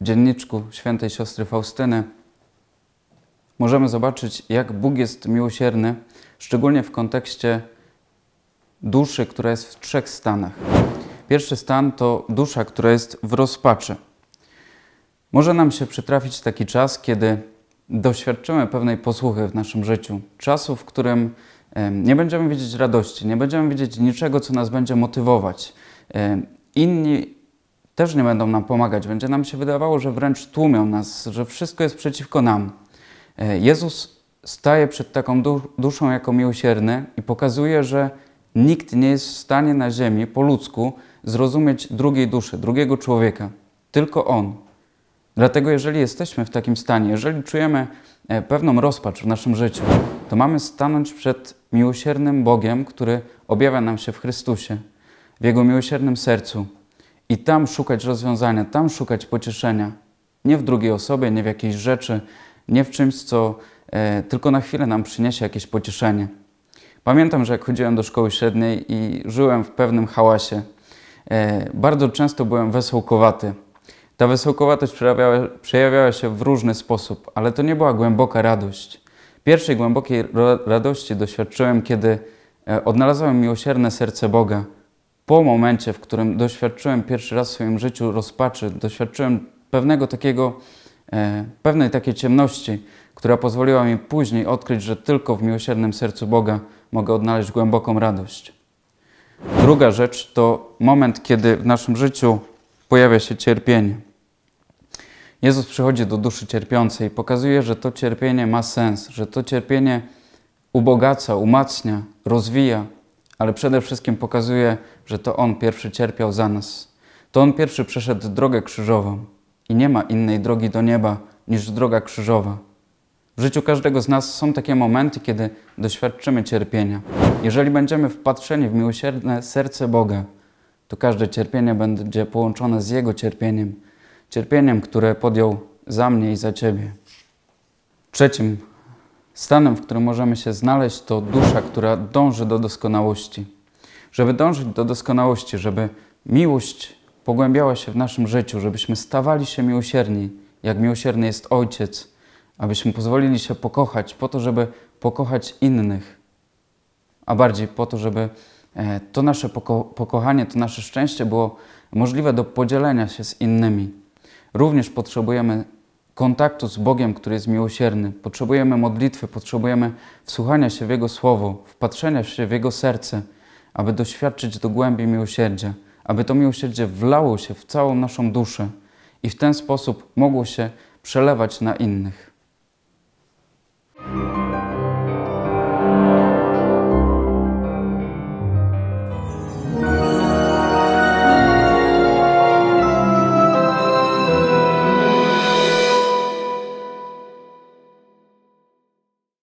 dzienniczku świętej siostry Faustyny, możemy zobaczyć, jak Bóg jest miłosierny, szczególnie w kontekście duszy, która jest w trzech stanach. Pierwszy stan to dusza, która jest w rozpaczy. Może nam się przytrafić taki czas, kiedy doświadczymy pewnej posłuchy w naszym życiu, czasu, w którym nie będziemy widzieć radości, nie będziemy widzieć niczego, co nas będzie motywować. Inni też nie będą nam pomagać. Będzie nam się wydawało, że wręcz tłumią nas, że wszystko jest przeciwko nam. E, Jezus staje przed taką duszą jako miłosierny i pokazuje, że nikt nie jest w stanie na ziemi po ludzku zrozumieć drugiej duszy, drugiego człowieka. Tylko On. Dlatego, jeżeli jesteśmy w takim stanie, jeżeli czujemy e, pewną rozpacz w naszym życiu, to mamy stanąć przed miłosiernym Bogiem, który objawia nam się w Chrystusie, w Jego miłosiernym sercu i tam szukać rozwiązania, tam szukać pocieszenia. Nie w drugiej osobie, nie w jakiejś rzeczy, nie w czymś, co e, tylko na chwilę nam przyniesie jakieś pocieszenie. Pamiętam, że jak chodziłem do szkoły średniej i żyłem w pewnym hałasie, e, bardzo często byłem wesołkowaty. Ta wesołkowatość przejawiała, przejawiała się w różny sposób, ale to nie była głęboka radość. Pierwszej głębokiej radości doświadczyłem, kiedy e, odnalazłem miłosierne serce Boga – po momencie, w którym doświadczyłem pierwszy raz w swoim życiu rozpaczy, doświadczyłem pewnego takiego, e, pewnej takiej ciemności, która pozwoliła mi później odkryć, że tylko w miłosiernym sercu Boga mogę odnaleźć głęboką radość. Druga rzecz to moment, kiedy w naszym życiu pojawia się cierpienie. Jezus przychodzi do duszy cierpiącej i pokazuje, że to cierpienie ma sens, że to cierpienie ubogaca, umacnia, rozwija, ale przede wszystkim pokazuje, że to On pierwszy cierpiał za nas. To On pierwszy przeszedł drogę krzyżową i nie ma innej drogi do nieba niż droga krzyżowa. W życiu każdego z nas są takie momenty, kiedy doświadczymy cierpienia. Jeżeli będziemy wpatrzeni w miłosierne serce Boga, to każde cierpienie będzie połączone z Jego cierpieniem, cierpieniem, które podjął za mnie i za Ciebie. Trzecim Stanem, w którym możemy się znaleźć, to dusza, która dąży do doskonałości. Żeby dążyć do doskonałości, żeby miłość pogłębiała się w naszym życiu, żebyśmy stawali się miłosierni, jak miłosierny jest Ojciec, abyśmy pozwolili się pokochać po to, żeby pokochać innych, a bardziej po to, żeby e, to nasze poko pokochanie, to nasze szczęście było możliwe do podzielenia się z innymi. Również potrzebujemy kontaktu z Bogiem, który jest miłosierny. Potrzebujemy modlitwy, potrzebujemy wsłuchania się w Jego słowo, wpatrzenia się w Jego serce, aby doświadczyć do głębi miłosierdzia, aby to miłosierdzie wlało się w całą naszą duszę i w ten sposób mogło się przelewać na innych.